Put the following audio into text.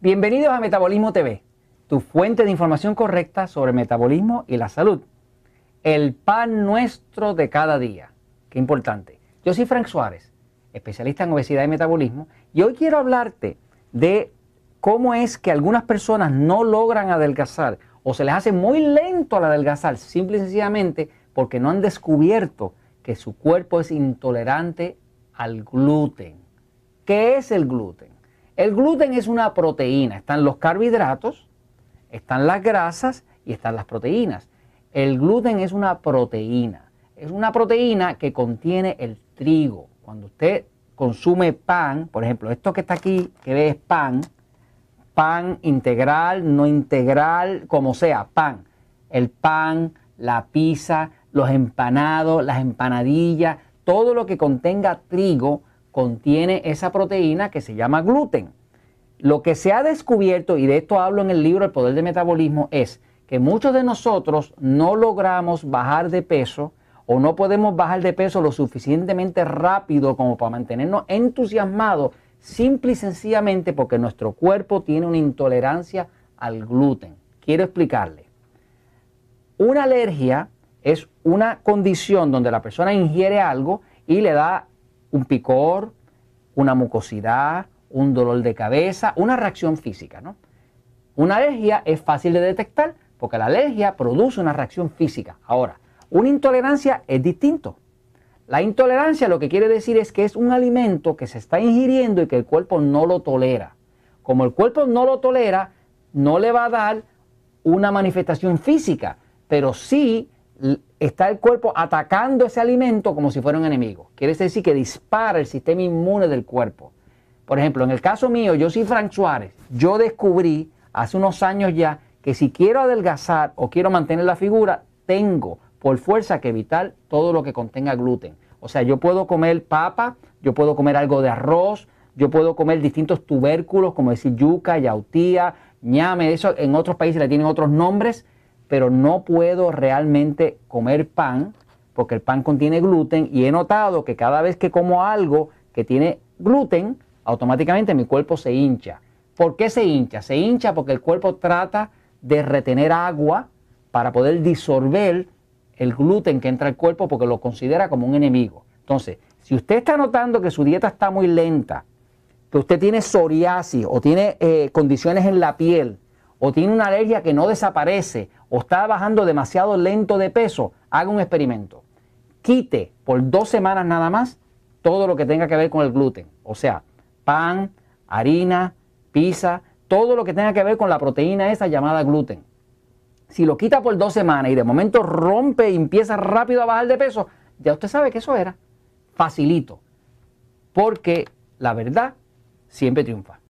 Bienvenidos a Metabolismo TV, tu fuente de información correcta sobre metabolismo y la salud. El pan nuestro de cada día. Qué importante. Yo soy Frank Suárez, especialista en obesidad y metabolismo, y hoy quiero hablarte de cómo es que algunas personas no logran adelgazar o se les hace muy lento al adelgazar, simple y sencillamente porque no han descubierto que su cuerpo es intolerante al gluten. ¿Qué es el gluten? El gluten es una proteína. Están los carbohidratos, están las grasas y están las proteínas. El gluten es una proteína. Es una proteína que contiene el trigo. Cuando usted consume pan, por ejemplo, esto que está aquí, que ve es pan, pan integral, no integral, como sea, pan. El pan, la pizza, los empanados, las empanadillas, todo lo que contenga trigo contiene esa proteína que se llama gluten. Lo que se ha descubierto, y de esto hablo en el libro El Poder del Metabolismo, es que muchos de nosotros no logramos bajar de peso o no podemos bajar de peso lo suficientemente rápido como para mantenernos entusiasmados, simple y sencillamente porque nuestro cuerpo tiene una intolerancia al gluten. Quiero explicarle. Una alergia es una condición donde la persona ingiere algo y le da un picor, una mucosidad, un dolor de cabeza, una reacción física. ¿no? Una alergia es fácil de detectar porque la alergia produce una reacción física. Ahora, una intolerancia es distinto. La intolerancia lo que quiere decir es que es un alimento que se está ingiriendo y que el cuerpo no lo tolera. Como el cuerpo no lo tolera, no le va a dar una manifestación física, pero sí está el cuerpo atacando ese alimento como si fuera un enemigo. Quiere decir que dispara el sistema inmune del cuerpo. Por ejemplo, en el caso mío, yo soy Frank Suárez. Yo descubrí hace unos años ya que si quiero adelgazar o quiero mantener la figura, tengo por fuerza que evitar todo lo que contenga gluten. O sea, yo puedo comer papa, yo puedo comer algo de arroz, yo puedo comer distintos tubérculos, como decir yuca, yautía, ñame, eso en otros países le tienen otros nombres pero no puedo realmente comer pan porque el pan contiene gluten y he notado que cada vez que como algo que tiene gluten, automáticamente mi cuerpo se hincha. ¿Por qué se hincha? Se hincha porque el cuerpo trata de retener agua para poder disolver el gluten que entra al cuerpo porque lo considera como un enemigo. Entonces, si usted está notando que su dieta está muy lenta, que usted tiene psoriasis o tiene eh, condiciones en la piel, o tiene una alergia que no desaparece o está bajando demasiado lento de peso, haga un experimento. Quite por dos semanas nada más todo lo que tenga que ver con el gluten. O sea, pan, harina, pizza, todo lo que tenga que ver con la proteína esa llamada gluten. Si lo quita por dos semanas y de momento rompe y empieza rápido a bajar de peso, ya usted sabe que eso era. Facilito. Porque la verdad siempre triunfa.